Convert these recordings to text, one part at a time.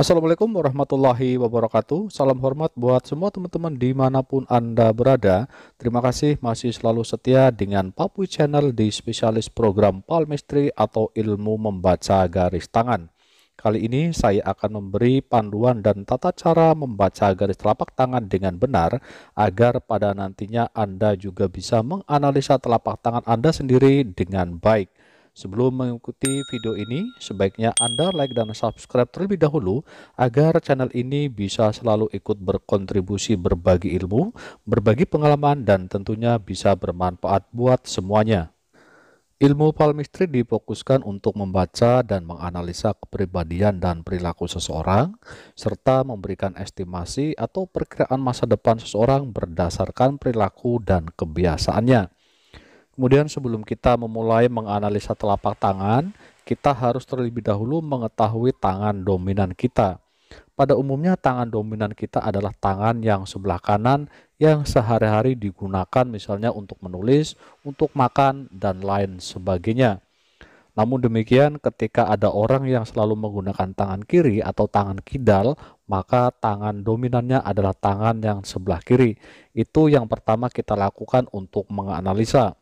Assalamualaikum warahmatullahi wabarakatuh. Salam hormat buat semua teman-teman dimanapun Anda berada. Terima kasih masih selalu setia dengan Papui Channel di spesialis program Palmistry atau ilmu membaca garis tangan. Kali ini saya akan memberi panduan dan tata cara membaca garis telapak tangan dengan benar agar pada nantinya Anda juga bisa menganalisa telapak tangan Anda sendiri dengan baik. Sebelum mengikuti video ini, sebaiknya Anda like dan subscribe terlebih dahulu agar channel ini bisa selalu ikut berkontribusi berbagi ilmu, berbagi pengalaman, dan tentunya bisa bermanfaat buat semuanya. Ilmu palmistri difokuskan untuk membaca dan menganalisa kepribadian dan perilaku seseorang, serta memberikan estimasi atau perkiraan masa depan seseorang berdasarkan perilaku dan kebiasaannya. Kemudian sebelum kita memulai menganalisa telapak tangan, kita harus terlebih dahulu mengetahui tangan dominan kita. Pada umumnya tangan dominan kita adalah tangan yang sebelah kanan yang sehari-hari digunakan misalnya untuk menulis, untuk makan, dan lain sebagainya. Namun demikian ketika ada orang yang selalu menggunakan tangan kiri atau tangan kidal, maka tangan dominannya adalah tangan yang sebelah kiri. Itu yang pertama kita lakukan untuk menganalisa.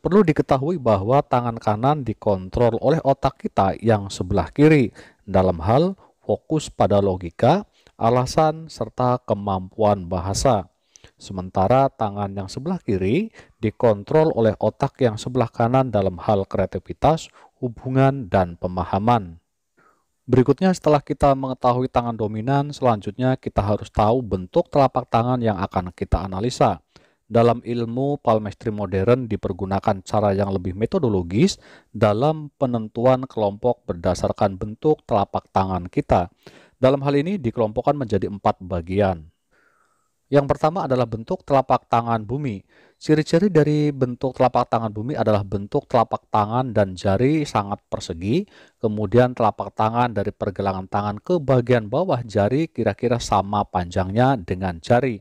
Perlu diketahui bahwa tangan kanan dikontrol oleh otak kita yang sebelah kiri dalam hal fokus pada logika, alasan, serta kemampuan bahasa. Sementara tangan yang sebelah kiri dikontrol oleh otak yang sebelah kanan dalam hal kreativitas, hubungan, dan pemahaman. Berikutnya setelah kita mengetahui tangan dominan, selanjutnya kita harus tahu bentuk telapak tangan yang akan kita analisa dalam ilmu palmistry modern dipergunakan cara yang lebih metodologis dalam penentuan kelompok berdasarkan bentuk telapak tangan kita. Dalam hal ini dikelompokkan menjadi empat bagian. Yang pertama adalah bentuk telapak tangan bumi. Ciri-ciri dari bentuk telapak tangan bumi adalah bentuk telapak tangan dan jari sangat persegi, kemudian telapak tangan dari pergelangan tangan ke bagian bawah jari kira-kira sama panjangnya dengan jari.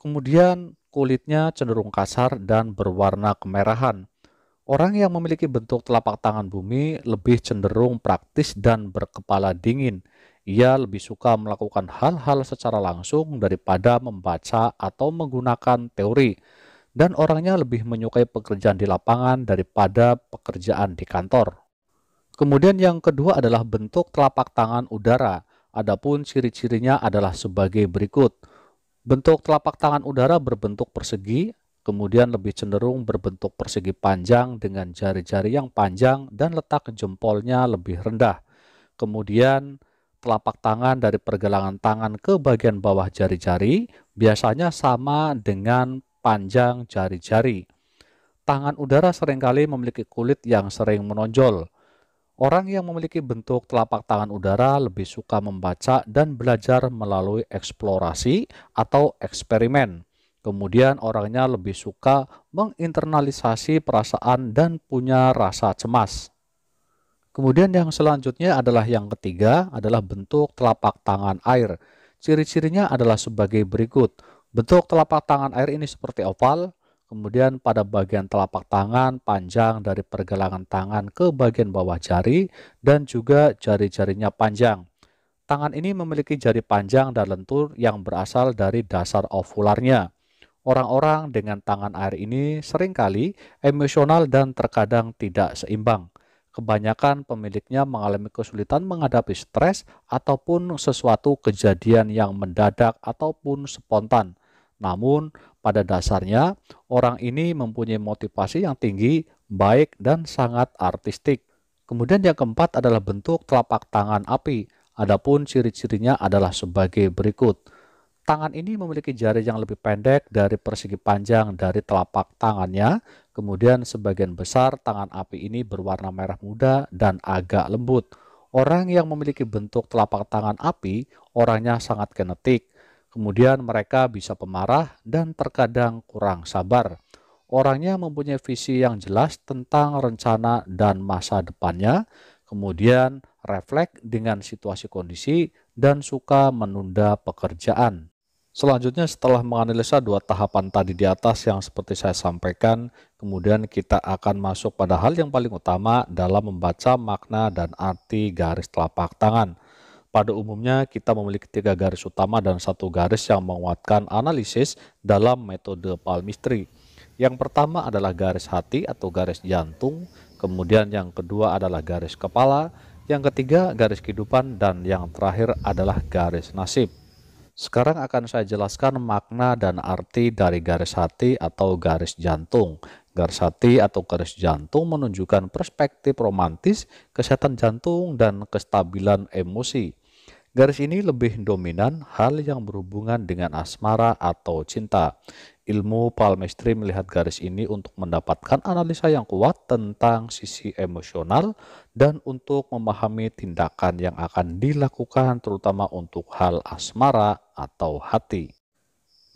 Kemudian kulitnya cenderung kasar dan berwarna kemerahan. Orang yang memiliki bentuk telapak tangan bumi lebih cenderung praktis dan berkepala dingin. Ia lebih suka melakukan hal-hal secara langsung daripada membaca atau menggunakan teori. Dan orangnya lebih menyukai pekerjaan di lapangan daripada pekerjaan di kantor. Kemudian yang kedua adalah bentuk telapak tangan udara. Adapun ciri-cirinya adalah sebagai berikut. Bentuk telapak tangan udara berbentuk persegi, kemudian lebih cenderung berbentuk persegi panjang dengan jari-jari yang panjang dan letak jempolnya lebih rendah. Kemudian telapak tangan dari pergelangan tangan ke bagian bawah jari-jari biasanya sama dengan panjang jari-jari. Tangan udara seringkali memiliki kulit yang sering menonjol Orang yang memiliki bentuk telapak tangan udara lebih suka membaca dan belajar melalui eksplorasi atau eksperimen. Kemudian, orangnya lebih suka menginternalisasi perasaan dan punya rasa cemas. Kemudian, yang selanjutnya adalah yang ketiga, adalah bentuk telapak tangan air. Ciri-cirinya adalah sebagai berikut: bentuk telapak tangan air ini seperti oval, Kemudian pada bagian telapak tangan panjang dari pergelangan tangan ke bagian bawah jari dan juga jari-jarinya panjang. Tangan ini memiliki jari panjang dan lentur yang berasal dari dasar ovularnya. Orang-orang dengan tangan air ini seringkali emosional dan terkadang tidak seimbang. Kebanyakan pemiliknya mengalami kesulitan menghadapi stres ataupun sesuatu kejadian yang mendadak ataupun spontan. Namun, pada dasarnya, orang ini mempunyai motivasi yang tinggi, baik, dan sangat artistik. Kemudian yang keempat adalah bentuk telapak tangan api. Adapun ciri-cirinya adalah sebagai berikut. Tangan ini memiliki jari yang lebih pendek dari persegi panjang dari telapak tangannya. Kemudian sebagian besar tangan api ini berwarna merah muda dan agak lembut. Orang yang memiliki bentuk telapak tangan api, orangnya sangat genetik Kemudian mereka bisa pemarah dan terkadang kurang sabar. Orangnya mempunyai visi yang jelas tentang rencana dan masa depannya, kemudian refleks dengan situasi kondisi dan suka menunda pekerjaan. Selanjutnya setelah menganalisa dua tahapan tadi di atas yang seperti saya sampaikan, kemudian kita akan masuk pada hal yang paling utama dalam membaca makna dan arti garis telapak tangan. Pada umumnya, kita memiliki tiga garis utama dan satu garis yang menguatkan analisis dalam metode palmistry. Yang pertama adalah garis hati atau garis jantung, kemudian yang kedua adalah garis kepala, yang ketiga garis kehidupan, dan yang terakhir adalah garis nasib. Sekarang akan saya jelaskan makna dan arti dari garis hati atau garis jantung. Garis hati atau garis jantung menunjukkan perspektif romantis, kesehatan jantung, dan kestabilan emosi. Garis ini lebih dominan hal yang berhubungan dengan asmara atau cinta. Ilmu palmistry melihat garis ini untuk mendapatkan analisa yang kuat tentang sisi emosional dan untuk memahami tindakan yang akan dilakukan terutama untuk hal asmara atau hati.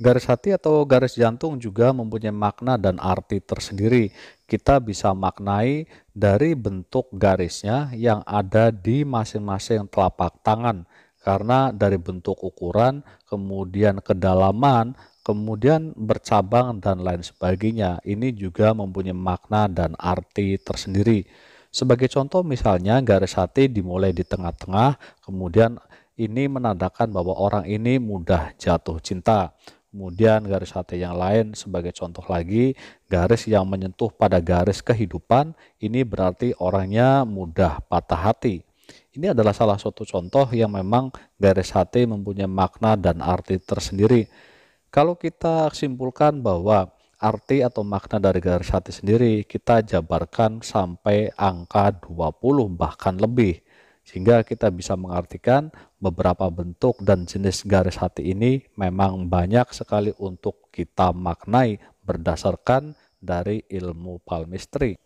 Garis hati atau garis jantung juga mempunyai makna dan arti tersendiri. Kita bisa maknai dari bentuk garisnya yang ada di masing-masing telapak tangan karena dari bentuk ukuran, kemudian kedalaman, kemudian bercabang dan lain sebagainya. Ini juga mempunyai makna dan arti tersendiri. Sebagai contoh misalnya garis hati dimulai di tengah-tengah, kemudian ini menandakan bahwa orang ini mudah jatuh cinta. Kemudian garis hati yang lain sebagai contoh lagi, garis yang menyentuh pada garis kehidupan ini berarti orangnya mudah patah hati. Ini adalah salah satu contoh yang memang garis HT mempunyai makna dan arti tersendiri. Kalau kita simpulkan bahwa arti atau makna dari garis HT sendiri kita jabarkan sampai angka 20 bahkan lebih. Sehingga kita bisa mengartikan beberapa bentuk dan jenis garis hati ini memang banyak sekali untuk kita maknai berdasarkan dari ilmu palmistry.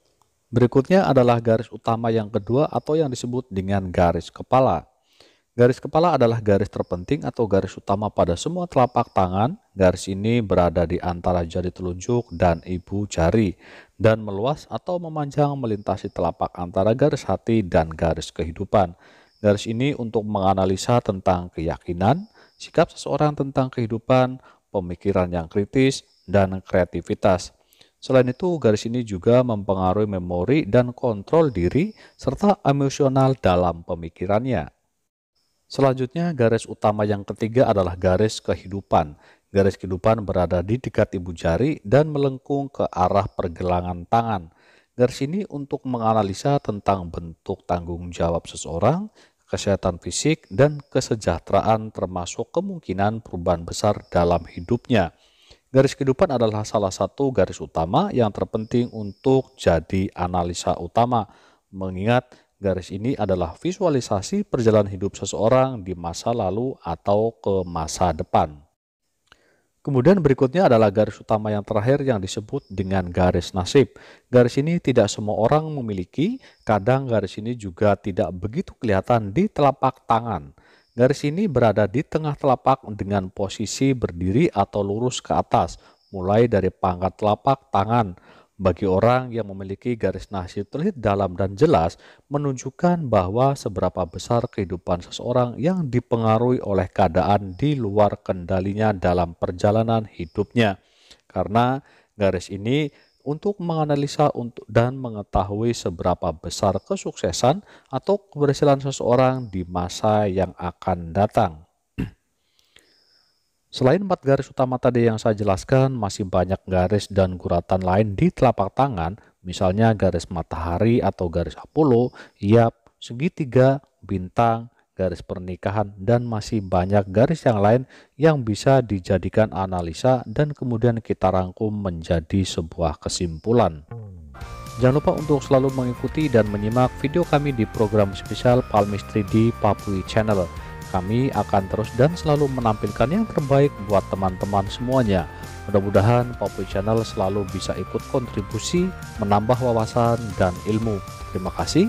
Berikutnya adalah garis utama yang kedua atau yang disebut dengan garis kepala. Garis kepala adalah garis terpenting atau garis utama pada semua telapak tangan. Garis ini berada di antara jari telunjuk dan ibu jari dan meluas atau memanjang melintasi telapak antara garis hati dan garis kehidupan. Garis ini untuk menganalisa tentang keyakinan, sikap seseorang tentang kehidupan, pemikiran yang kritis, dan kreativitas. Selain itu, garis ini juga mempengaruhi memori dan kontrol diri serta emosional dalam pemikirannya. Selanjutnya, garis utama yang ketiga adalah garis kehidupan. Garis kehidupan berada di dekat ibu jari dan melengkung ke arah pergelangan tangan. Garis ini untuk menganalisa tentang bentuk tanggung jawab seseorang, kesehatan fisik, dan kesejahteraan termasuk kemungkinan perubahan besar dalam hidupnya. Garis kehidupan adalah salah satu garis utama yang terpenting untuk jadi analisa utama, mengingat garis ini adalah visualisasi perjalanan hidup seseorang di masa lalu atau ke masa depan. Kemudian berikutnya adalah garis utama yang terakhir yang disebut dengan garis nasib. Garis ini tidak semua orang memiliki, kadang garis ini juga tidak begitu kelihatan di telapak tangan. Garis ini berada di tengah telapak dengan posisi berdiri atau lurus ke atas, mulai dari pangkat telapak tangan. Bagi orang yang memiliki garis nasi terlihat dalam dan jelas, menunjukkan bahwa seberapa besar kehidupan seseorang yang dipengaruhi oleh keadaan di luar kendalinya dalam perjalanan hidupnya. Karena garis ini untuk menganalisa untuk dan mengetahui seberapa besar kesuksesan atau keberhasilan seseorang di masa yang akan datang. Selain empat garis utama tadi yang saya jelaskan, masih banyak garis dan guratan lain di telapak tangan, misalnya garis matahari atau garis Apollo, yap, segitiga, bintang, garis pernikahan, dan masih banyak garis yang lain yang bisa dijadikan analisa dan kemudian kita rangkum menjadi sebuah kesimpulan. Jangan lupa untuk selalu mengikuti dan menyimak video kami di program spesial Palmistry di Papui Channel. Kami akan terus dan selalu menampilkan yang terbaik buat teman-teman semuanya. Mudah-mudahan Papui Channel selalu bisa ikut kontribusi, menambah wawasan dan ilmu. Terima kasih.